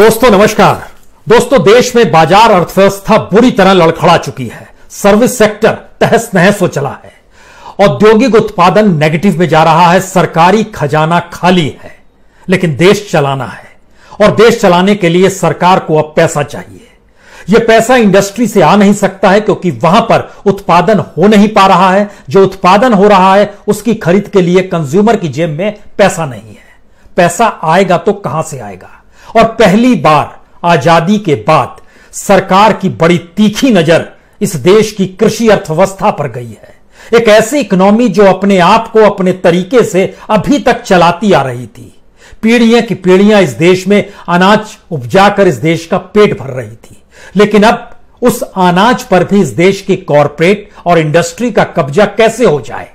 दोस्तों नमस्कार दोस्तों देश में बाजार अर्थव्यवस्था बुरी तरह लड़खड़ा चुकी है सर्विस सेक्टर तहस नहस हो चला है औद्योगिक उत्पादन नेगेटिव में जा रहा है सरकारी खजाना खाली है लेकिन देश चलाना है और देश चलाने के लिए सरकार को अब पैसा चाहिए यह पैसा इंडस्ट्री से आ नहीं सकता है क्योंकि वहां पर उत्पादन हो नहीं पा रहा है जो उत्पादन हो रहा है उसकी खरीद के लिए कंज्यूमर की जेब में पैसा नहीं है पैसा आएगा तो कहां से आएगा और पहली बार आजादी के बाद सरकार की बड़ी तीखी नजर इस देश की कृषि अर्थव्यवस्था पर गई है एक ऐसी इकोनॉमी जो अपने आप को अपने तरीके से अभी तक चलाती आ रही थी पीढ़ियां की पीढ़ियां इस देश में अनाज उपजाकर इस देश का पेट भर रही थी लेकिन अब उस अनाज पर भी इस देश की कॉरपोरेट और इंडस्ट्री का कब्जा कैसे हो जाए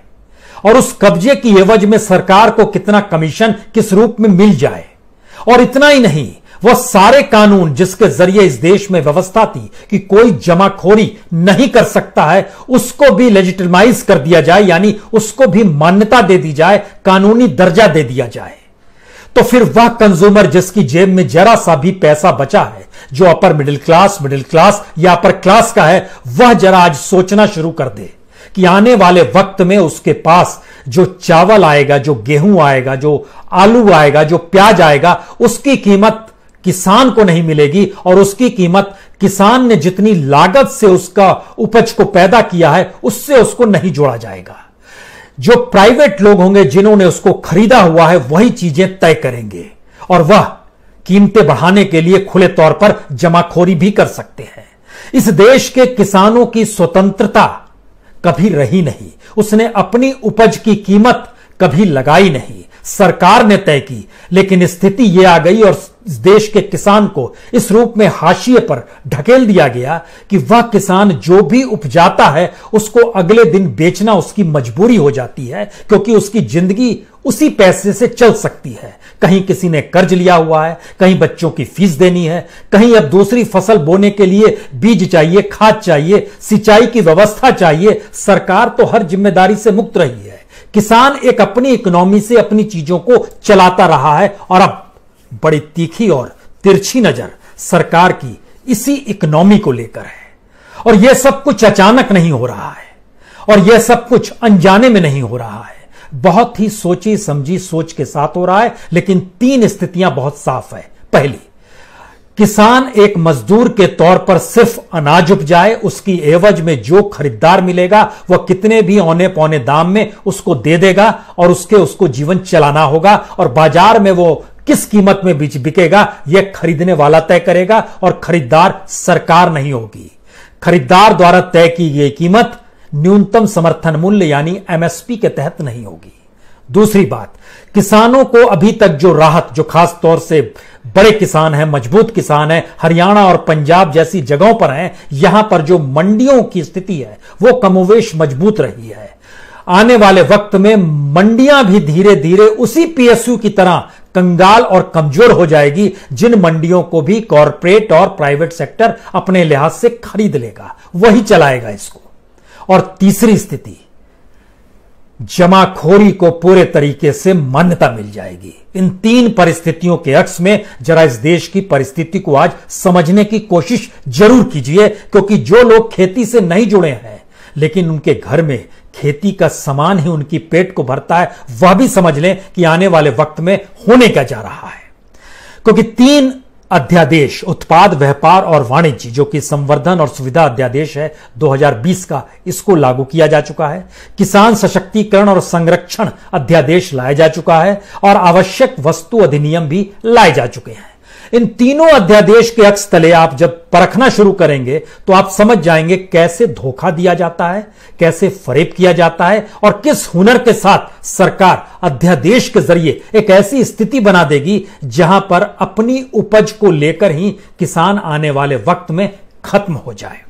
और उस कब्जे की एवज में सरकार को कितना कमीशन किस रूप में मिल जाए और इतना ही नहीं वह सारे कानून जिसके जरिए इस देश में व्यवस्था थी कि कोई जमाखोरी नहीं कर सकता है उसको भी लेजिटिमाइज कर दिया जाए यानी उसको भी मान्यता दे दी जाए कानूनी दर्जा दे दिया जाए तो फिर वह कंज्यूमर जिसकी जेब में जरा सा भी पैसा बचा है जो upper middle class middle class या अपर क्लास का है वह जरा आज सोचना शुरू कर दे कि आने वाले वक्त में उसके पास जो चावल आएगा जो गेहूं आएगा जो आलू आएगा जो प्याज आएगा उसकी कीमत किसान को नहीं मिलेगी और उसकी कीमत किसान ने जितनी लागत से उसका उपज को पैदा किया है उससे उसको नहीं जोड़ा जाएगा जो प्राइवेट लोग होंगे जिन्होंने उसको खरीदा हुआ है वही चीजें तय करेंगे और वह कीमतें बढ़ाने के लिए खुले तौर पर जमाखोरी भी कर सकते हैं इस देश के किसानों की स्वतंत्रता कभी रही नहीं उसने अपनी उपज की कीमत कभी लगाई नहीं सरकार ने तय की लेकिन स्थिति यह आ गई और देश के किसान को इस रूप में हाशिए पर ढकेल दिया गया कि वह किसान जो भी उपजाता है उसको अगले दिन बेचना उसकी मजबूरी हो जाती है क्योंकि उसकी जिंदगी उसी पैसे से चल सकती है कहीं किसी ने कर्ज लिया हुआ है कहीं बच्चों की फीस देनी है कहीं अब दूसरी फसल बोने के लिए बीज चाहिए खाद चाहिए सिंचाई की व्यवस्था चाहिए सरकार तो हर जिम्मेदारी से मुक्त रही है किसान एक अपनी इकोनॉमी से अपनी चीजों को चलाता रहा है और अब बड़ी तीखी और तिरछी नजर सरकार की इसी इकोनॉमी को लेकर है और यह सब कुछ अचानक नहीं हो रहा है और यह सब कुछ अनजाने में नहीं हो रहा है बहुत ही सोची समझी सोच के साथ हो रहा है लेकिन तीन स्थितियां बहुत साफ है पहली किसान एक मजदूर के तौर पर सिर्फ अनाज उपजाए उसकी एवज में जो खरीदार मिलेगा वह कितने भी औने पौने दाम में उसको दे देगा और उसके उसको जीवन चलाना होगा और बाजार में वो किस कीमत में बीज बिकेगा यह खरीदने वाला तय करेगा और खरीदार सरकार नहीं होगी खरीदार द्वारा तय की गई कीमत न्यूनतम समर्थन मूल्य यानी एमएसपी के तहत नहीं होगी दूसरी बात किसानों को अभी तक जो राहत जो खास तौर से बड़े किसान हैं मजबूत किसान हैं हरियाणा और पंजाब जैसी जगहों पर हैं यहां पर जो मंडियों की स्थिति है वो कमोवेश मजबूत रही है आने वाले वक्त में मंडियां भी धीरे धीरे उसी पीएसयू की तरह कंगाल और कमजोर हो जाएगी जिन मंडियों को भी कॉरपोरेट और प्राइवेट सेक्टर अपने लिहाज से खरीद लेगा वही चलाएगा इसको और तीसरी स्थिति जमाखोरी को पूरे तरीके से मान्यता मिल जाएगी इन तीन परिस्थितियों के अक्स में जरा इस देश की परिस्थिति को आज समझने की कोशिश जरूर कीजिए क्योंकि जो लोग खेती से नहीं जुड़े हैं लेकिन उनके घर में खेती का सामान ही उनकी पेट को भरता है वह भी समझ लें कि आने वाले वक्त में होने का जा रहा है क्योंकि तीन अध्यादेश उत्पाद व्यापार और वाणिज्य जो कि संवर्धन और सुविधा अध्यादेश है 2020 का इसको लागू किया जा चुका है किसान सशक्तिकरण और संरक्षण अध्यादेश लाया जा चुका है और आवश्यक वस्तु अधिनियम भी लाए जा चुके हैं इन तीनों अध्यादेश के अक्स तले आप जब परखना शुरू करेंगे तो आप समझ जाएंगे कैसे धोखा दिया जाता है कैसे फरेब किया जाता है और किस हुनर के साथ सरकार अध्यादेश के जरिए एक ऐसी स्थिति बना देगी जहां पर अपनी उपज को लेकर ही किसान आने वाले वक्त में खत्म हो जाए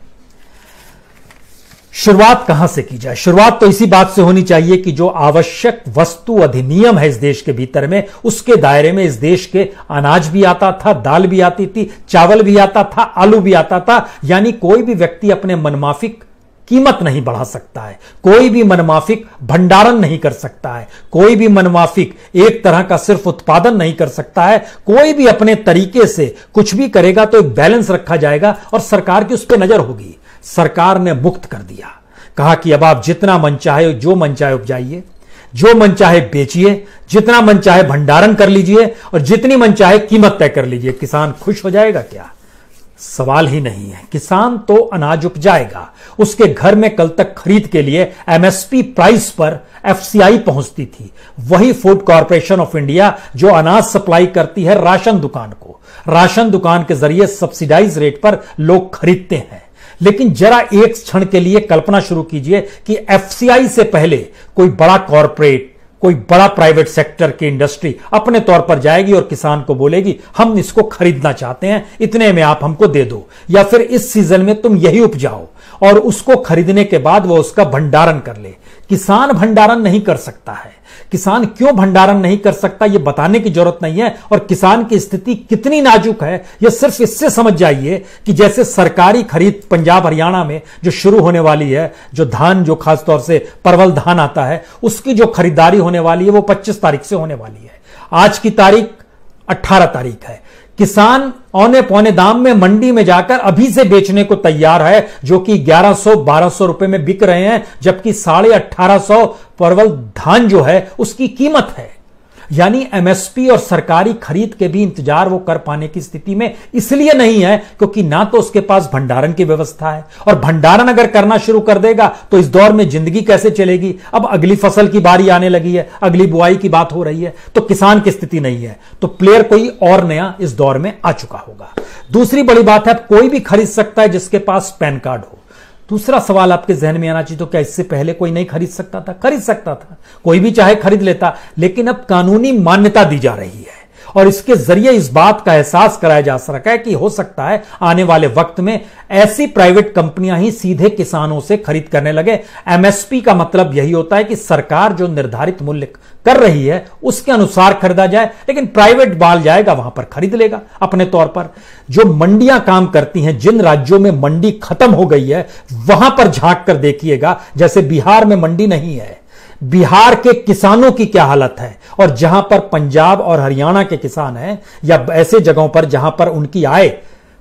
शुरुआत कहां से की जाए शुरुआत तो इसी बात से होनी चाहिए कि जो आवश्यक वस्तु अधिनियम है इस देश के भीतर में उसके दायरे में इस देश के अनाज भी आता था दाल भी आती थी चावल भी आता था आलू भी आता था यानी कोई भी व्यक्ति अपने मनमाफिक कीमत नहीं बढ़ा सकता है कोई भी मनमाफिक भंडारण नहीं कर सकता है कोई भी मनमाफिक एक तरह का सिर्फ उत्पादन नहीं कर सकता है कोई भी अपने तरीके से कुछ भी करेगा तो एक बैलेंस रखा जाएगा और सरकार की उस पर नजर होगी सरकार ने मुक्त कर दिया कहा कि अब आप जितना मन चाहे जो मन चाहे उपजाइए जो मन चाहे बेचिए जितना मन चाहे भंडारण कर लीजिए और जितनी मन चाहे कीमत तय कर लीजिए किसान खुश हो जाएगा क्या सवाल ही नहीं है किसान तो अनाज उपजाएगा उसके घर में कल तक खरीद के लिए एमएसपी प्राइस पर एफसीआई पहुंचती थी वही फूड कॉरपोरेशन ऑफ इंडिया जो अनाज सप्लाई करती है राशन दुकान को राशन दुकान के जरिए सब्सिडाइज रेट पर लोग खरीदते हैं लेकिन जरा एक क्षण के लिए कल्पना शुरू कीजिए कि एफसीआई से पहले कोई बड़ा कॉरपोरेट कोई बड़ा प्राइवेट सेक्टर की इंडस्ट्री अपने तौर पर जाएगी और किसान को बोलेगी हम इसको खरीदना चाहते हैं इतने में आप हमको दे दो या फिर इस सीजन में तुम यही उपजाओ और उसको खरीदने के बाद वह उसका भंडारण कर ले किसान भंडारण नहीं कर सकता है किसान क्यों भंडारण नहीं कर सकता यह बताने की जरूरत नहीं है और किसान की स्थिति कितनी नाजुक है यह सिर्फ इससे समझ जाइए कि जैसे सरकारी खरीद पंजाब हरियाणा में जो शुरू होने वाली है जो धान जो खासतौर से परवल धान आता है उसकी जो खरीदारी होने वाली है वो पच्चीस तारीख से होने वाली है आज की तारीख 18 तारीख है किसान औने पौने दाम में मंडी में जाकर अभी से बेचने को तैयार है जो कि 1100 सौ रुपए में बिक रहे हैं जबकि साढ़े अट्ठारह सौ परवल धान जो है उसकी कीमत है यानी एमएसपी और सरकारी खरीद के भी इंतजार वो कर पाने की स्थिति में इसलिए नहीं है क्योंकि ना तो उसके पास भंडारण की व्यवस्था है और भंडारण अगर करना शुरू कर देगा तो इस दौर में जिंदगी कैसे चलेगी अब अगली फसल की बारी आने लगी है अगली बुआई की बात हो रही है तो किसान की स्थिति नहीं है तो प्लेयर कोई और नया इस दौर में आ चुका होगा दूसरी बड़ी बात है कोई भी खरीद सकता है जिसके पास पैन कार्ड हो दूसरा सवाल आपके जहन में आना चाहिए तो क्या इससे पहले कोई नहीं खरीद सकता था खरीद सकता था कोई भी चाहे खरीद लेता लेकिन अब कानूनी मान्यता दी जा रही है और इसके जरिए इस बात का एहसास कराया जा सका है कि हो सकता है आने वाले वक्त में ऐसी प्राइवेट कंपनियां ही सीधे किसानों से खरीद करने लगे एमएसपी का मतलब यही होता है कि सरकार जो निर्धारित मूल्य कर रही है उसके अनुसार खरीदा जाए लेकिन प्राइवेट बाल जाएगा वहां पर खरीद लेगा अपने तौर पर जो मंडियां काम करती हैं जिन राज्यों में मंडी खत्म हो गई है वहां पर झांक कर देखिएगा जैसे बिहार में मंडी नहीं है बिहार के किसानों की क्या हालत है और जहां पर पंजाब और हरियाणा के किसान हैं या ऐसे जगहों पर जहां पर उनकी आय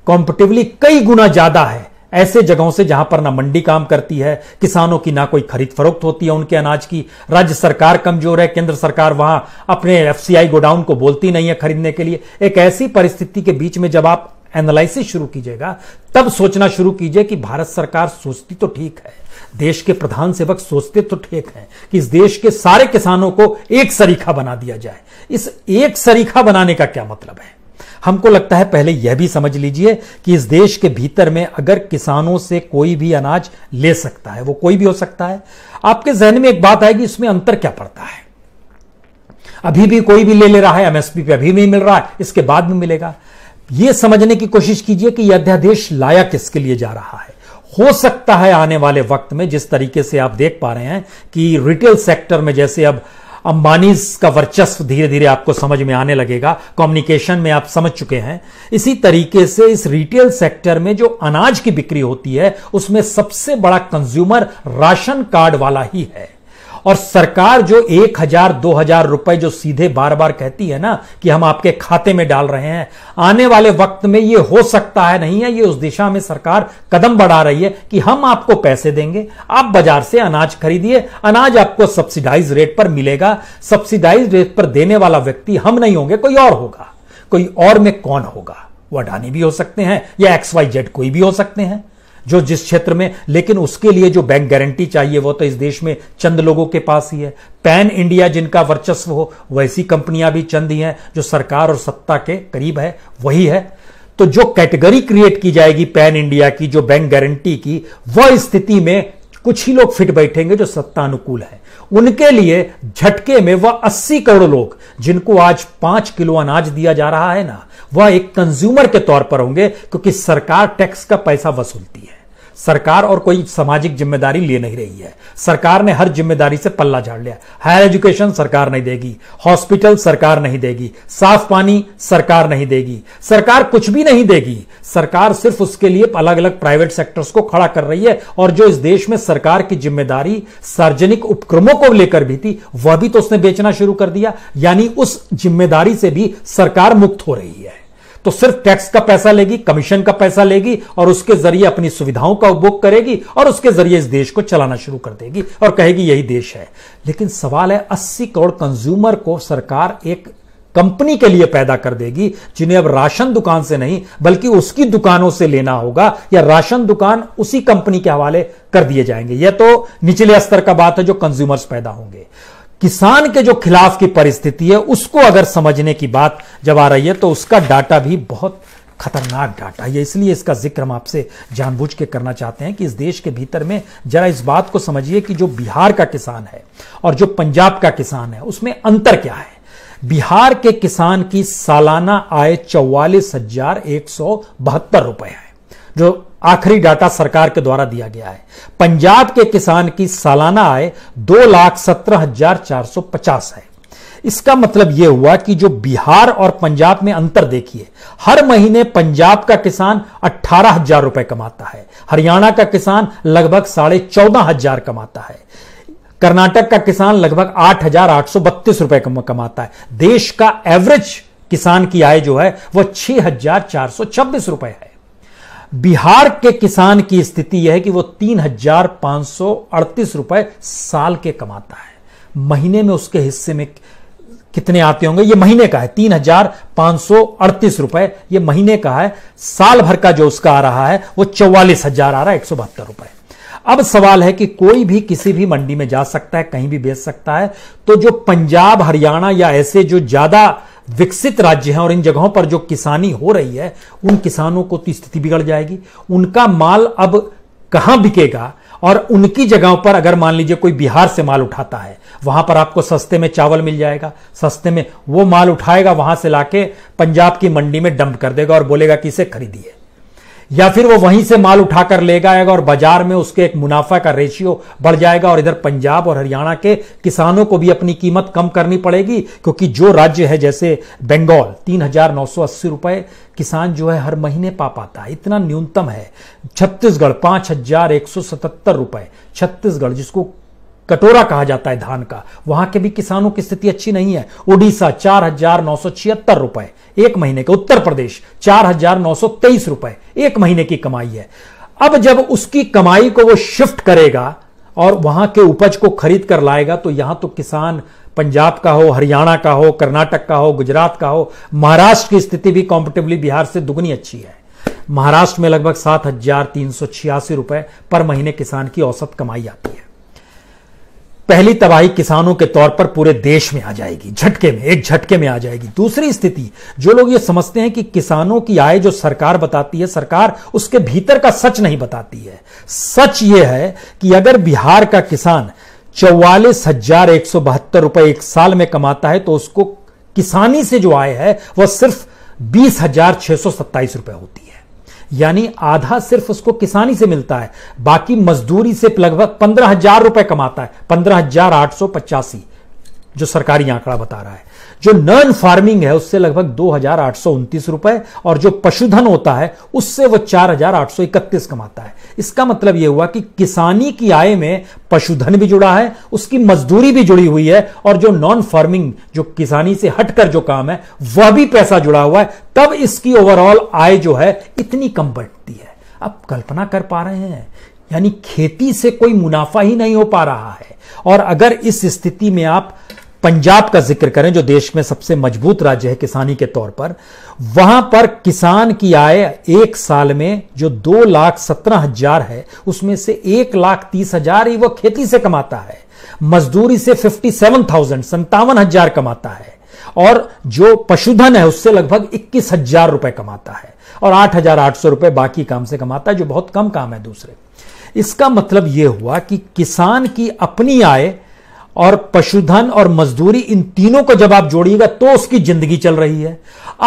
कॉम्पिटिवली कई गुना ज्यादा है ऐसे जगहों से जहां पर ना मंडी काम करती है किसानों की ना कोई खरीद फरोख्त होती है उनके अनाज की राज्य सरकार कमजोर है केंद्र सरकार वहां अपने एफसीआई गोडाउन को बोलती नहीं है खरीदने के लिए एक ऐसी परिस्थिति के बीच में जब आप एनालिसिस शुरू कीजिएगा तब सोचना शुरू कीजिए कि भारत सरकार सोचती तो ठीक है देश के प्रधान सेवक सोचते तो ठीक हैं कि इस देश के सारे किसानों को एक सरीखा बना दिया जाए इस एक सरीखा बनाने का क्या मतलब है हमको लगता है पहले यह भी समझ लीजिए कि इस देश के भीतर में अगर किसानों से कोई भी अनाज ले सकता है वो कोई भी हो सकता है आपके जहन में एक बात आएगी इसमें अंतर क्या पड़ता है अभी भी कोई भी ले ले रहा है एमएसपी पे अभी नहीं मिल रहा है इसके बाद में मिलेगा यह समझने की कोशिश कीजिए कि यह अध्यादेश लाया किसके लिए जा रहा है हो सकता है आने वाले वक्त में जिस तरीके से आप देख पा रहे हैं कि रिटेल सेक्टर में जैसे अब अंबानीज का वर्चस्व धीरे धीरे आपको समझ में आने लगेगा कम्युनिकेशन में आप समझ चुके हैं इसी तरीके से इस रिटेल सेक्टर में जो अनाज की बिक्री होती है उसमें सबसे बड़ा कंज्यूमर राशन कार्ड वाला ही है और सरकार जो एक हजार दो हजार रुपए जो सीधे बार बार कहती है ना कि हम आपके खाते में डाल रहे हैं आने वाले वक्त में ये हो सकता है नहीं है ये उस दिशा में सरकार कदम बढ़ा रही है कि हम आपको पैसे देंगे आप बाजार से अनाज खरीदिए अनाज आपको सब्सिडाइज रेट पर मिलेगा सब्सिडाइज रेट पर देने वाला व्यक्ति हम नहीं होंगे कोई और होगा कोई और में कौन होगा वो अडानी भी हो सकते हैं या एक्स वाई जेड कोई भी हो सकते हैं जो जिस क्षेत्र में लेकिन उसके लिए जो बैंक गारंटी चाहिए वो तो इस देश में चंद लोगों के पास ही है पैन इंडिया जिनका वर्चस्व हो वैसी कंपनियां भी चंद ही हैं जो सरकार और सत्ता के करीब है वही है तो जो कैटेगरी क्रिएट की जाएगी पैन इंडिया की जो बैंक गारंटी की वह स्थिति में कुछ ही लोग फिट बैठेंगे जो सत्तानुकूल है उनके लिए झटके में वह 80 करोड़ लोग जिनको आज पांच किलो अनाज दिया जा रहा है ना वह एक कंज्यूमर के तौर पर होंगे क्योंकि सरकार टैक्स का पैसा वसूलती है सरकार और कोई सामाजिक जिम्मेदारी ले नहीं रही है सरकार ने हर जिम्मेदारी से पल्ला झाड़ लिया हायर एजुकेशन सरकार नहीं देगी हॉस्पिटल सरकार नहीं देगी साफ पानी सरकार नहीं देगी सरकार कुछ भी नहीं देगी सरकार सिर्फ उसके लिए अलग अलग प्राइवेट सेक्टर्स को खड़ा कर रही है और जो इस देश में सरकार की जिम्मेदारी सार्वजनिक उपक्रमों को लेकर भी थी वह भी तो उसने बेचना शुरू कर दिया यानी उस जिम्मेदारी से भी सरकार मुक्त हो रही है तो सिर्फ टैक्स का पैसा लेगी कमीशन का पैसा लेगी और उसके जरिए अपनी सुविधाओं का उपभोग करेगी और उसके जरिए इस देश को चलाना शुरू कर देगी और कहेगी यही देश है लेकिन सवाल है अस्सी करोड़ कंज्यूमर को सरकार एक कंपनी के लिए पैदा कर देगी जिन्हें अब राशन दुकान से नहीं बल्कि उसकी दुकानों से लेना होगा या राशन दुकान उसी कंपनी के हवाले कर दिए जाएंगे यह तो निचले स्तर का बात है जो कंज्यूमर्स पैदा होंगे किसान के जो खिलाफ की परिस्थिति है उसको अगर समझने की बात जब आ रही है तो उसका डाटा भी बहुत खतरनाक डाटा है इसलिए इसका जिक्र हम आपसे जानबूझ के करना चाहते हैं कि इस देश के भीतर में जरा इस बात को समझिए कि जो बिहार का किसान है और जो पंजाब का किसान है उसमें अंतर क्या है बिहार के किसान की सालाना आय चौवालीस हजार एक सौ बहत्तर रुपए है जो आखिरी डाटा सरकार के द्वारा दिया गया है पंजाब के किसान की सालाना आय दो लाख सत्रह हजार चार सौ पचास है इसका मतलब यह हुआ कि जो बिहार और पंजाब में अंतर देखिए हर महीने पंजाब का किसान अट्ठारह हजार रुपए कमाता है हरियाणा का किसान लगभग साढ़े चौदह हजार कमाता है कर्नाटक का किसान लगभग आठ हजार आठ सौ बत्तीस रुपए कमाता है देश का एवरेज किसान की आय जो है वह छह हजार चार सौ छब्बीस रुपए है बिहार के किसान की स्थिति यह है कि वो तीन हजार पांच सौ अड़तीस रुपए साल के कमाता है महीने में उसके हिस्से में कितने आते होंगे ये महीने का है तीन हजार पांच सौ अड़तीस रुपए ये महीने का है साल भर का जो उसका आ रहा है वो चौवालीस हजार आ रहा है एक सौ बहत्तर रुपए अब सवाल है कि कोई भी किसी भी मंडी में जा सकता है कहीं भी बेच सकता है तो जो पंजाब हरियाणा या ऐसे जो ज्यादा विकसित राज्य हैं और इन जगहों पर जो किसानी हो रही है उन किसानों को तो स्थिति बिगड़ जाएगी उनका माल अब कहां बिकेगा और उनकी जगहों पर अगर मान लीजिए कोई बिहार से माल उठाता है वहां पर आपको सस्ते में चावल मिल जाएगा सस्ते में वो माल उठाएगा वहां से लाके पंजाब की मंडी में डंप कर देगा और बोलेगा कि इसे खरीदिए या फिर वो वहीं से माल उठाकर ले जाएगा और बाजार में उसके एक मुनाफा का रेशियो बढ़ जाएगा और इधर पंजाब और हरियाणा के किसानों को भी अपनी कीमत कम करनी पड़ेगी क्योंकि जो राज्य है जैसे बंगाल तीन हजार नौ सौ अस्सी रुपए किसान जो है हर महीने पा पाता है इतना न्यूनतम है छत्तीसगढ़ पांच हजार एक सौ सतहत्तर रुपए छत्तीसगढ़ जिसको कटोरा कहा जाता है धान का वहां के भी किसानों की स्थिति अच्छी नहीं है उड़ीसा चार हजार नौ सौ छिहत्तर रुपए एक महीने के उत्तर प्रदेश चार हजार नौ सौ तेईस रुपए एक महीने की कमाई है अब जब उसकी कमाई को वो शिफ्ट करेगा और वहां के उपज को खरीद कर लाएगा तो यहां तो किसान पंजाब का हो हरियाणा का हो कर्नाटक का हो गुजरात का हो महाराष्ट्र की स्थिति भी कॉम्पिटिवली बिहार से दुगनी अच्छी है महाराष्ट्र में लगभग सात हजार तीन सौ छियासी रुपए पर महीने किसान की औसत कमाई आती है पहली तबाही किसानों के तौर पर पूरे देश में आ जाएगी झटके में एक झटके में आ जाएगी दूसरी स्थिति जो लोग ये समझते हैं कि किसानों की आय जो सरकार बताती है सरकार उसके भीतर का सच नहीं बताती है सच ये है कि अगर बिहार का किसान चौवालीस हजार एक सौ बहत्तर रुपए एक साल में कमाता है तो उसको किसानी से जो आय है वह सिर्फ बीस हजार छह सौ सत्ताईस रुपए होती है यानी आधा सिर्फ उसको किसानी से मिलता है बाकी मजदूरी से लगभग पंद्रह हजार रुपए कमाता है पंद्रह हजार आठ सौ पचासी जो सरकारी आंकड़ा बता रहा है जो नॉन फार्मिंग है उससे लगभग दो हजार आठ सौ रुपए और जो पशुधन होता है उससे वो चार हजार आठ सौ इकतीस कमाता है इसका मतलब यह हुआ कि किसानी की आय में पशुधन भी जुड़ा है उसकी मजदूरी भी जुड़ी हुई है और जो नॉन फार्मिंग जो किसानी से हटकर जो काम है वह भी पैसा जुड़ा हुआ है तब इसकी ओवरऑल आय जो है इतनी कम बढ़ती है आप कल्पना कर पा रहे हैं यानी खेती से कोई मुनाफा ही नहीं हो पा रहा है और अगर इस स्थिति में आप पंजाब का जिक्र करें जो देश में सबसे मजबूत राज्य है किसानी के तौर पर वहां पर किसान की आय एक साल में जो दो लाख सत्रह हजार है उसमें से एक लाख तीस हजार ही वह खेती से कमाता है मजदूरी से फिफ्टी सेवन थाउजेंड संतावन हजार कमाता है और जो पशुधन है उससे लगभग इक्कीस हजार रुपए कमाता है और आठ हजार आठ सौ रुपए बाकी काम से कमाता है जो बहुत कम काम है दूसरे इसका मतलब यह हुआ कि किसान की अपनी आय और पशुधन और मजदूरी इन तीनों को जब आप जोड़िएगा तो उसकी जिंदगी चल रही है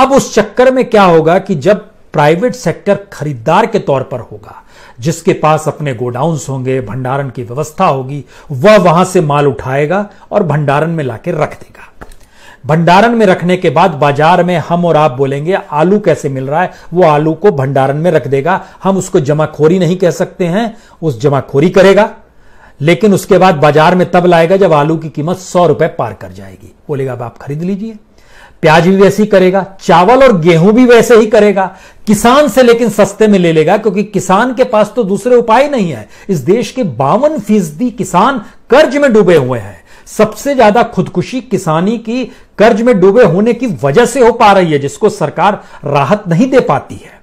अब उस चक्कर में क्या होगा कि जब प्राइवेट सेक्टर खरीदार के तौर पर होगा जिसके पास अपने गोडाउन होंगे भंडारण की व्यवस्था होगी वह वहां से माल उठाएगा और भंडारण में लाके रख देगा भंडारण में रखने के बाद बाजार में हम और आप बोलेंगे आलू कैसे मिल रहा है वो आलू को भंडारण में रख देगा हम उसको जमाखोरी नहीं कह सकते हैं उस जमाखोरी करेगा लेकिन उसके बाद बाजार में तब लाएगा जब आलू की कीमत सौ रुपए पार कर जाएगी बोलेगा अब आप खरीद लीजिए प्याज भी वैसे ही करेगा चावल और गेहूं भी वैसे ही करेगा किसान से लेकिन सस्ते में ले लेगा क्योंकि किसान के पास तो दूसरे उपाय नहीं है इस देश के बावन फीसदी किसान कर्ज में डूबे हुए हैं सबसे ज्यादा खुदकुशी किसानी की कर्ज में डूबे होने की वजह से हो पा रही है जिसको सरकार राहत नहीं दे पाती है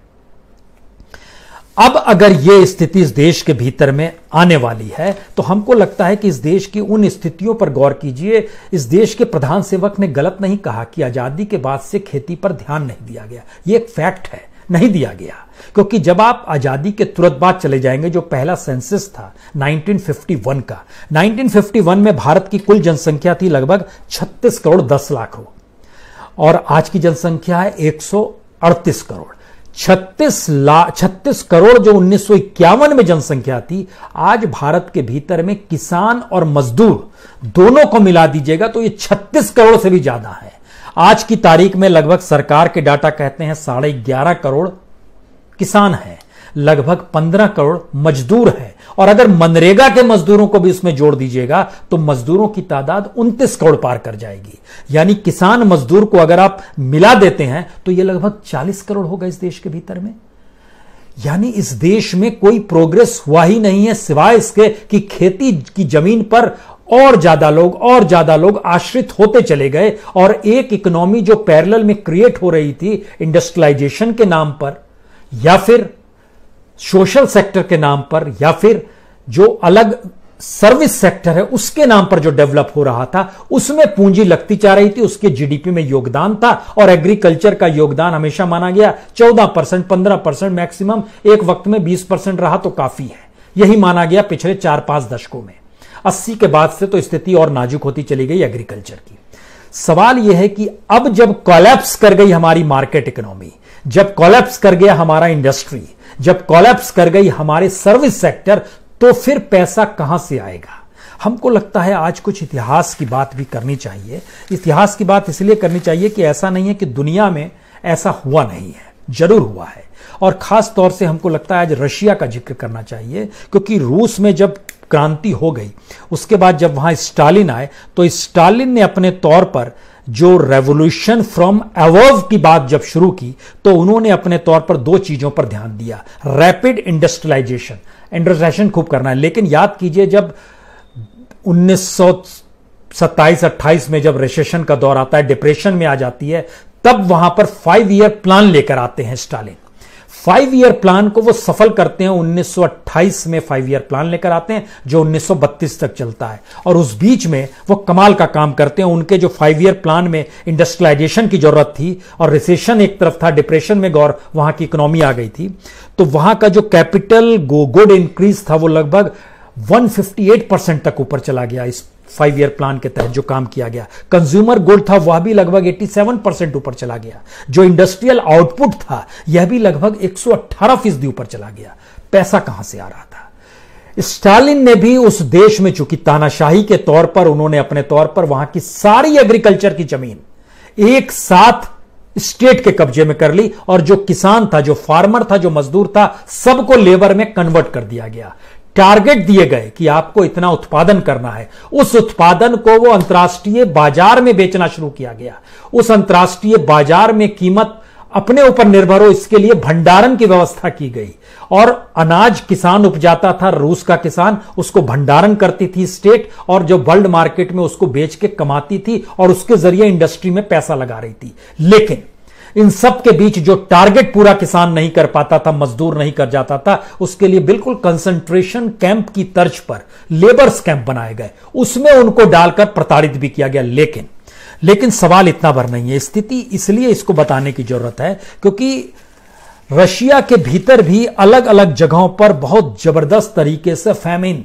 अब अगर ये स्थिति इस देश के भीतर में आने वाली है तो हमको लगता है कि इस देश की उन स्थितियों पर गौर कीजिए इस देश के प्रधान सेवक ने गलत नहीं कहा कि आज़ादी के बाद से खेती पर ध्यान नहीं दिया गया ये एक फैक्ट है नहीं दिया गया क्योंकि जब आप आज़ादी के तुरंत बाद चले जाएंगे जो पहला सेंसिस था 1951 का 1951 में भारत की कुल जनसंख्या थी लगभग 36 करोड़ 10 लाख और आज की जनसंख्या है 138 करोड़ छत्तीस लाख छत्तीस करोड़ जो उन्नीस में जनसंख्या थी आज भारत के भीतर में किसान और मजदूर दोनों को मिला दीजिएगा तो ये छत्तीस करोड़ से भी ज्यादा है आज की तारीख में लगभग सरकार के डाटा कहते हैं साढ़े ग्यारह करोड़ किसान है लगभग पंद्रह करोड़ मजदूर है और अगर मनरेगा के मजदूरों को भी इसमें जोड़ दीजिएगा तो मजदूरों की तादाद उनतीस करोड़ पार कर जाएगी यानी किसान मजदूर को अगर आप मिला देते हैं तो यह लगभग चालीस करोड़ होगा इस देश के भीतर में यानी इस देश में कोई प्रोग्रेस हुआ ही नहीं है सिवाय इसके कि खेती की जमीन पर और ज्यादा लोग और ज्यादा लोग आश्रित होते चले गए और एक इकोनॉमी जो पैरेलल में क्रिएट हो रही थी इंडस्ट्रियलाइजेशन के नाम पर या फिर सोशल सेक्टर के नाम पर या फिर जो अलग सर्विस सेक्टर है उसके नाम पर जो डेवलप हो रहा था उसमें पूंजी लगती जा रही थी उसके जीडीपी में योगदान था और एग्रीकल्चर का योगदान हमेशा माना गया 14 परसेंट पंद्रह परसेंट मैक्सिमम एक वक्त में 20 परसेंट रहा तो काफी है यही माना गया पिछले चार पांच दशकों में अस्सी के बाद से तो स्थिति और नाजुक होती चली गई एग्रीकल्चर की सवाल यह है कि अब जब कॉलेप्स कर गई हमारी मार्केट इकोनॉमी जब कॉलेप्स कर गया हमारा इंडस्ट्री जब कॉलेप्स कर गई हमारे सर्विस सेक्टर तो फिर पैसा कहां से आएगा हमको लगता है आज कुछ इतिहास की बात भी करनी चाहिए इतिहास की बात इसलिए करनी चाहिए कि ऐसा नहीं है कि दुनिया में ऐसा हुआ नहीं है जरूर हुआ है और खास तौर से हमको लगता है आज रशिया का जिक्र करना चाहिए क्योंकि रूस में जब क्रांति हो गई उसके बाद जब वहां स्टालिन आए तो स्टालिन ने अपने तौर पर जो रेवोल्यूशन फ्रॉम अवव की बात जब शुरू की तो उन्होंने अपने तौर पर दो चीजों पर ध्यान दिया रैपिड इंडस्ट्रियलाइजेशन इंडस्ट्राइजेशन खूब करना है लेकिन याद कीजिए जब उन्नीस सत्ताईस अट्ठाईस में जब रिसेशन का दौर आता है डिप्रेशन में आ जाती है तब वहां पर फाइव ईयर प्लान लेकर आते हैं स्टालिन फाइव ईयर प्लान को वो सफल करते हैं 1928 में फाइव ईयर प्लान लेकर आते हैं जो 1932 तक चलता है और उस बीच में वो कमाल का काम करते हैं उनके जो फाइव ईयर प्लान में इंडस्ट्रियलाइजेशन की जरूरत थी और रिसेशन एक तरफ था डिप्रेशन में गौर वहां की इकोनॉमी आ गई थी तो वहां का जो कैपिटल गुड इंक्रीज था वो लगभग 158 परसेंट तक ऊपर चला गया इस फाइव ईयर प्लान के तहत जो काम किया गया कंज्यूमर गुड था वह भी लगभग 87 परसेंट ऊपर चला गया जो इंडस्ट्रियल आउटपुट था यह भी लगभग 118 फीसदी ऊपर चला गया पैसा कहां से आ रहा था स्टालिन ने भी उस देश में चूंकि तानाशाही के तौर पर उन्होंने अपने तौर पर वहां की सारी एग्रीकल्चर की जमीन एक साथ स्टेट के कब्जे में कर ली और जो किसान था जो फार्मर था जो मजदूर था सबको लेबर में कन्वर्ट कर दिया गया टारगेट दिए गए कि आपको इतना उत्पादन करना है उस उत्पादन को वो अंतर्राष्ट्रीय बाजार में बेचना शुरू किया गया उस अंतर्राष्ट्रीय बाजार में कीमत अपने ऊपर निर्भर हो इसके लिए भंडारण की व्यवस्था की गई और अनाज किसान उपजाता था रूस का किसान उसको भंडारण करती थी स्टेट और जो वर्ल्ड मार्केट में उसको बेच के कमाती थी और उसके जरिए इंडस्ट्री में पैसा लगा रही थी लेकिन इन सब के बीच जो टारगेट पूरा किसान नहीं कर पाता था मजदूर नहीं कर जाता था उसके लिए बिल्कुल कंसंट्रेशन कैंप की तर्ज पर लेबर्स कैंप बनाए गए उसमें उनको डालकर प्रताड़ित भी किया गया लेकिन लेकिन सवाल इतना भर नहीं है स्थिति इसलिए इसको बताने की जरूरत है क्योंकि रशिया के भीतर भी अलग अलग जगहों पर बहुत जबरदस्त तरीके से फैमिन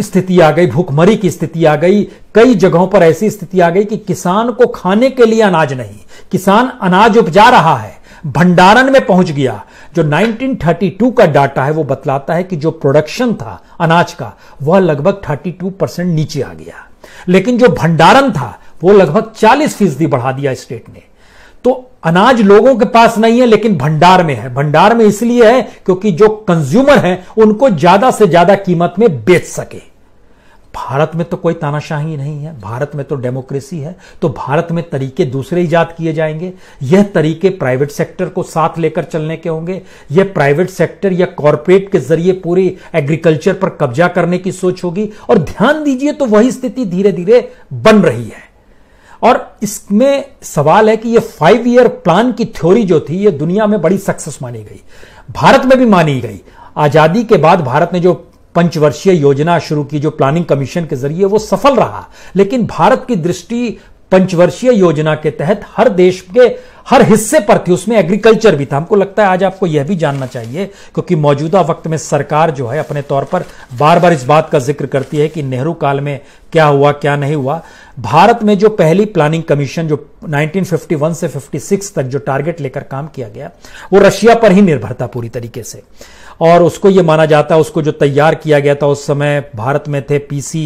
स्थिति आ गई भूखमरी की स्थिति आ गई कई जगहों पर ऐसी स्थिति आ गई कि किसान को खाने के लिए अनाज नहीं किसान अनाज उपजा रहा है भंडारण में पहुंच गया जो 1932 का डाटा है वो बतलाता है कि जो प्रोडक्शन था अनाज का वह लगभग 32 परसेंट नीचे आ गया लेकिन जो भंडारण था वो लगभग 40 फीसदी बढ़ा दिया स्टेट ने तो अनाज लोगों के पास नहीं है लेकिन भंडार में है भंडार में इसलिए है क्योंकि जो कंज्यूमर है उनको ज्यादा से ज्यादा कीमत में बेच सके भारत में तो कोई तानाशाही नहीं है भारत में तो डेमोक्रेसी है तो भारत में तरीके दूसरे ईजाद किए जाएंगे यह तरीके प्राइवेट सेक्टर को साथ लेकर चलने के होंगे यह प्राइवेट सेक्टर या कॉरपोरेट के जरिए पूरी एग्रीकल्चर पर कब्जा करने की सोच होगी और ध्यान दीजिए तो वही स्थिति धीरे धीरे बन रही है और इसमें सवाल है कि ये फाइव ईयर प्लान की थ्योरी जो थी ये दुनिया में बड़ी सक्सेस मानी गई भारत में भी मानी गई आजादी के बाद भारत ने जो पंचवर्षीय योजना शुरू की जो प्लानिंग कमीशन के जरिए वो सफल रहा लेकिन भारत की दृष्टि पंचवर्षीय योजना के तहत हर देश के हर हिस्से पर थी उसमें एग्रीकल्चर भी था हमको लगता है आज आपको यह भी जानना चाहिए क्योंकि मौजूदा वक्त में सरकार जो है अपने तौर पर बार बार इस बात का जिक्र करती है कि नेहरू काल में क्या हुआ क्या नहीं हुआ भारत में जो पहली प्लानिंग कमीशन जो 1951 से 56 तक जो टारगेट लेकर काम किया गया वो रशिया पर ही निर्भर था पूरी तरीके से और उसको ये माना जाता है उसको जो तैयार किया गया था उस समय भारत में थे पीसी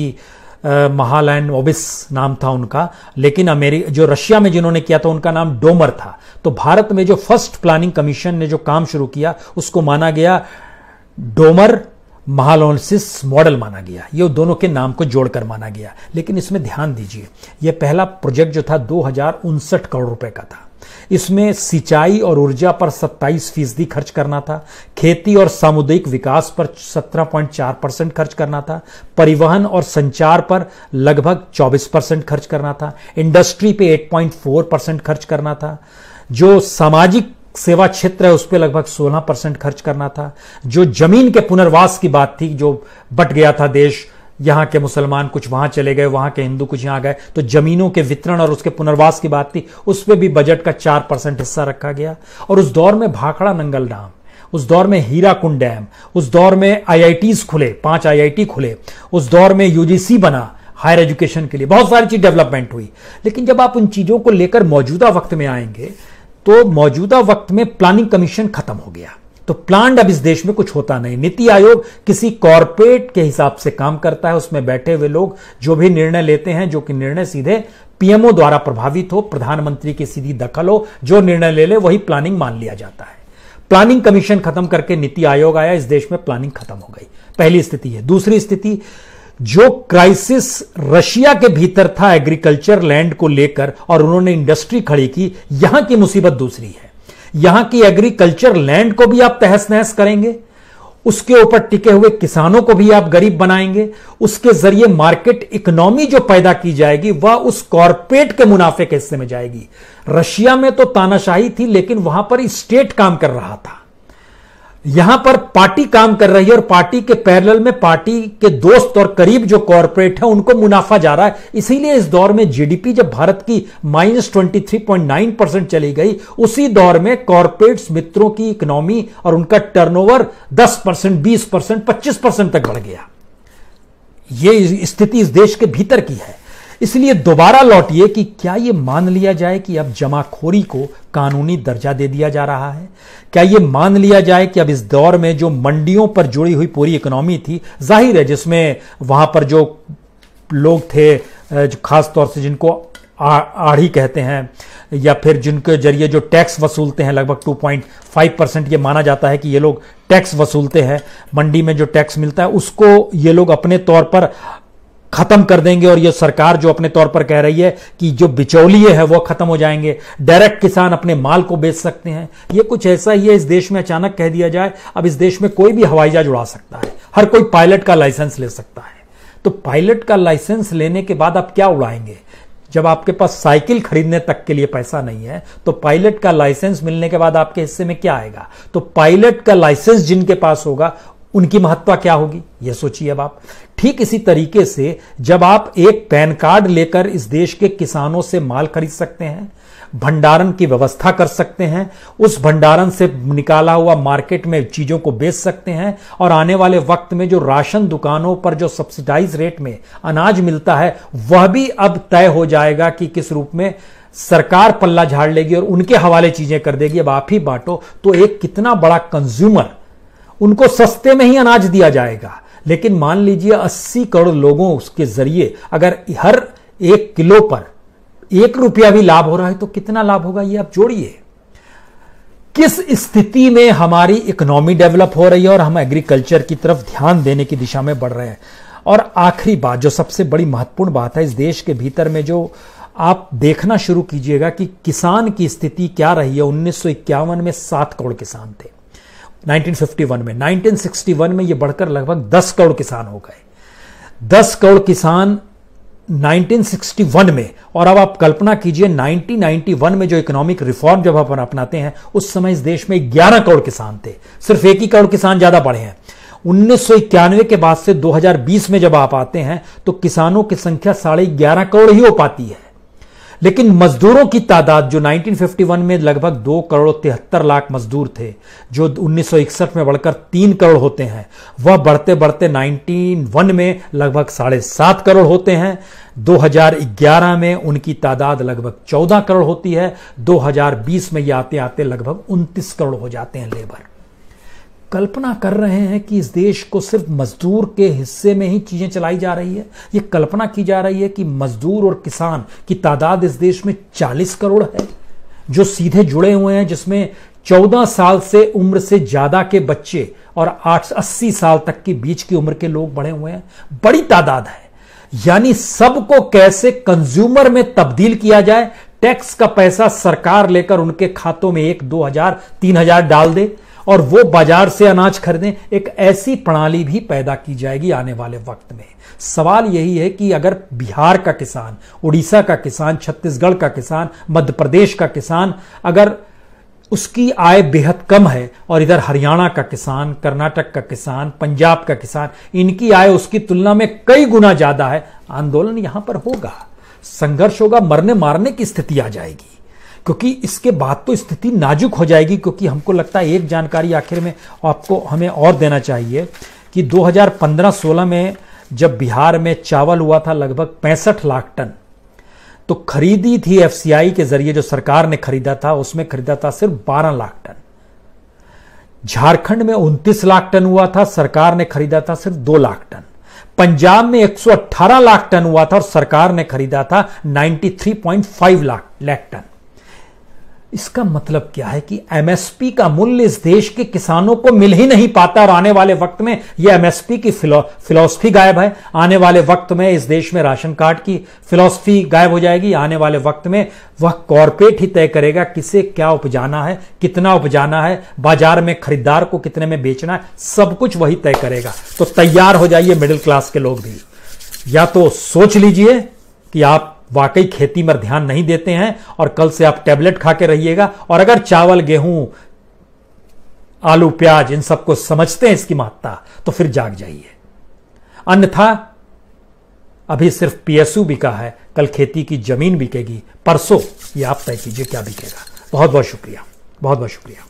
महालैन ओबिस नाम था उनका लेकिन अमेरिक जो रशिया में जिन्होंने किया था उनका नाम डोमर था तो भारत में जो फर्स्ट प्लानिंग कमीशन ने जो काम शुरू किया उसको माना गया डोमर महालोनसिस मॉडल माना गया ये दोनों के नाम को जोड़कर माना गया लेकिन इसमें ध्यान दीजिए यह पहला प्रोजेक्ट जो था दो करोड़ रुपए का था इसमें सिंचाई और ऊर्जा पर 27 फीसदी खर्च करना था खेती और सामुदायिक विकास पर 17.4 परसेंट खर्च करना था परिवहन और संचार पर लगभग 24 परसेंट खर्च करना था इंडस्ट्री पे 8.4 परसेंट खर्च करना था जो सामाजिक सेवा क्षेत्र है उस पर लगभग 16 परसेंट खर्च करना था जो जमीन के पुनर्वास की बात थी जो बट गया था देश यहां के मुसलमान कुछ वहां चले गए वहां के हिंदू कुछ यहां गए तो जमीनों के वितरण और उसके पुनर्वास की बात थी उस पर भी बजट का चार परसेंट हिस्सा रखा गया और उस दौर में भाखड़ा नंगल डाम उस दौर में हीरा कुंड डैम उस दौर में आई खुले पांच आई खुले उस दौर में यूजीसी बना हायर एजुकेशन के लिए बहुत सारी चीज डेवलपमेंट हुई लेकिन जब आप उन चीजों को लेकर मौजूदा वक्त में आएंगे तो मौजूदा वक्त में प्लानिंग कमीशन खत्म हो गया तो प्लान अब इस देश में कुछ होता नहीं नीति आयोग किसी कॉरपोरेट के हिसाब से काम करता है उसमें बैठे हुए लोग जो भी निर्णय लेते हैं जो कि निर्णय सीधे पीएमओ द्वारा प्रभावित हो प्रधानमंत्री की सीधी दखल हो जो निर्णय ले ले वही प्लानिंग मान लिया जाता है प्लानिंग कमीशन खत्म करके नीति आयोग आया इस देश में प्लानिंग खत्म हो गई पहली स्थिति है दूसरी स्थिति जो क्राइसिस रशिया के भीतर था एग्रीकल्चर लैंड को लेकर और उन्होंने इंडस्ट्री खड़ी की यहां की मुसीबत दूसरी है यहां की एग्रीकल्चर लैंड को भी आप तहस नहस करेंगे उसके ऊपर टिके हुए किसानों को भी आप गरीब बनाएंगे उसके जरिए मार्केट इकोनॉमी जो पैदा की जाएगी वह उस कॉरपोरेट के मुनाफे के हिस्से में जाएगी रशिया में तो तानाशाही थी लेकिन वहां पर स्टेट काम कर रहा था यहां पर पार्टी काम कर रही है और पार्टी के पैरल में पार्टी के दोस्त और करीब जो कॉरपोरेट है उनको मुनाफा जा रहा है इसीलिए इस दौर में जीडीपी जब भारत की minus twenty three point nine percent चली गई उसी दौर में कॉरपोरेट मित्रों की इकोनॉमी और उनका टर्नओवर दस परसेंट बीस परसेंट पच्चीस परसेंट तक बढ़ गया ये स्थिति इस देश के भीतर की है इसलिए दोबारा लौटिए कि क्या ये मान लिया जाए कि अब जमाखोरी को कानूनी दर्जा दे दिया जा रहा है क्या ये मान लिया जाए कि अब इस दौर में जो मंडियों पर जुड़ी हुई पूरी इकोनॉमी थी जाहिर है जिसमें वहां पर जो लोग थे जो खास तौर से जिनको आढ़ी कहते हैं या फिर जिनके जरिए जो टैक्स वसूलते हैं लगभग 2.5 परसेंट ये माना जाता है कि ये लोग टैक्स वसूलते हैं मंडी में जो टैक्स मिलता है उसको ये लोग अपने तौर पर खत्म कर देंगे और ये सरकार जो अपने तौर पर कह रही है कि जो बिचौलिए है वो खत्म हो जाएंगे डायरेक्ट किसान अपने माल को बेच सकते हैं ये कुछ ऐसा ही है इस देश में अचानक कह दिया जाए अब इस देश में कोई भी हवाई जहाज उड़ा सकता है हर कोई पायलट का लाइसेंस ले सकता है तो पायलट का लाइसेंस लेने के बाद आप क्या उड़ाएंगे जब आपके पास साइकिल खरीदने तक के लिए पैसा नहीं है तो पायलट का लाइसेंस मिलने के बाद आपके हिस्से में क्या आएगा तो पायलट का लाइसेंस जिनके पास होगा उनकी महत्ता क्या होगी यह सोचिए अब आप ठीक इसी तरीके से जब आप एक पैन कार्ड लेकर इस देश के किसानों से माल खरीद सकते हैं भंडारण की व्यवस्था कर सकते हैं उस भंडारण से निकाला हुआ मार्केट में चीजों को बेच सकते हैं और आने वाले वक्त में जो राशन दुकानों पर जो सब्सिडाइज रेट में अनाज मिलता है वह भी अब तय हो जाएगा कि किस रूप में सरकार पल्ला झाड़ लेगी और उनके हवाले चीजें कर देगी अब आप ही बांटो तो एक कितना बड़ा कंज्यूमर उनको सस्ते में ही अनाज दिया जाएगा लेकिन मान लीजिए 80 करोड़ लोगों उसके जरिए अगर हर एक किलो पर एक रुपया भी लाभ हो रहा है तो कितना लाभ होगा ये आप जोड़िए किस स्थिति में हमारी इकोनॉमी डेवलप हो रही है और हम एग्रीकल्चर की तरफ ध्यान देने की दिशा में बढ़ रहे हैं और आखिरी बात जो सबसे बड़ी महत्वपूर्ण बात है इस देश के भीतर में जो आप देखना शुरू कीजिएगा कि किसान की स्थिति क्या रही है उन्नीस में सात करोड़ किसान थे 1951 में 1961 में ये बढ़कर लगभग 10 करोड़ किसान हो गए 10 करोड़ किसान 1961 में और अब आप कल्पना कीजिए 1991 में जो इकोनॉमिक रिफॉर्म जब अपन अपनाते हैं उस समय इस देश में 11 करोड़ किसान थे सिर्फ एक ही करोड़ किसान ज्यादा बढ़े हैं उन्नीस के बाद से 2020 में जब आप आते हैं तो किसानों की संख्या साढ़े ग्यारह करोड़ ही हो पाती है लेकिन मजदूरों की तादाद जो 1951 में लगभग दो करोड़ तिहत्तर लाख मजदूर थे जो 1961 में बढ़कर तीन करोड़ होते हैं वह बढ़ते बढ़ते 1901 में लगभग साढ़े सात करोड़ होते हैं 2011 में उनकी तादाद लगभग 14 करोड़ होती है 2020 में ये आते आते लगभग 29 करोड़ हो जाते हैं लेबर कल्पना कर रहे हैं कि इस देश को सिर्फ मजदूर के हिस्से में ही चीज़ें चलाई जा रही है ये कल्पना की जा रही है कि मजदूर और किसान की तादाद इस देश में 40 करोड़ है जो सीधे जुड़े हुए हैं जिसमें 14 साल से उम्र से ज़्यादा के बच्चे और आठ अस्सी साल तक के बीच की उम्र के लोग बड़े हुए हैं बड़ी तादाद है यानी सबको कैसे कंज्यूमर में तब्दील किया जाए टैक्स का पैसा सरकार लेकर उनके खातों में एक दो हजार तीन हजार डाल दे और वो बाजार से अनाज खरीदें एक ऐसी प्रणाली भी पैदा की जाएगी आने वाले वक्त में सवाल यही है कि अगर बिहार का किसान उड़ीसा का किसान छत्तीसगढ़ का किसान मध्य प्रदेश का किसान अगर उसकी आय बेहद कम है और इधर हरियाणा का किसान कर्नाटक का किसान पंजाब का किसान इनकी आय उसकी तुलना में कई गुना ज्यादा है आंदोलन यहां पर होगा संघर्ष होगा मरने मारने की स्थिति आ जाएगी क्योंकि इसके बाद तो स्थिति नाजुक हो जाएगी क्योंकि हमको लगता है एक जानकारी आखिर में आपको हमें और देना चाहिए कि 2015-16 में जब बिहार में चावल हुआ था लगभग पैंसठ लाख टन तो खरीदी थी एफसीआई के जरिए जो सरकार ने खरीदा था उसमें खरीदा था सिर्फ 12 लाख टन झारखंड में उनतीस लाख टन हुआ था सरकार ने खरीदा था सिर्फ दो लाख टन पंजाब में 118 लाख टन हुआ था और सरकार ने खरीदा था 93.5 लाख लाख टन इसका मतलब क्या है कि एमएसपी का मूल्य इस देश के किसानों को मिल ही नहीं पाता और आने वाले वक्त में यह एमएसपी की फिलॉसफी गायब है आने वाले वक्त में इस देश में राशन कार्ड की फिलॉसफी गायब हो जाएगी आने वाले वक्त में वह कॉरपोरेट ही तय करेगा किसे क्या उपजाना है कितना उपजाना है बाजार में खरीदार को कितने में बेचना है सब कुछ वही तय करेगा तो तैयार हो जाइए मिडिल क्लास के लोग भी या तो सोच लीजिए कि आप वाकई खेती पर ध्यान नहीं देते हैं और कल से आप टैबलेट खा के रहिएगा और अगर चावल गेहूं आलू प्याज इन सबको समझते हैं इसकी महत्ता तो फिर जाग जाइए अन्यथा अभी सिर्फ पीएसयू बिका है कल खेती की जमीन बिकेगी परसों ये आप तय कीजिए क्या बिकेगा बहुत बहुत शुक्रिया बहुत बहुत शुक्रिया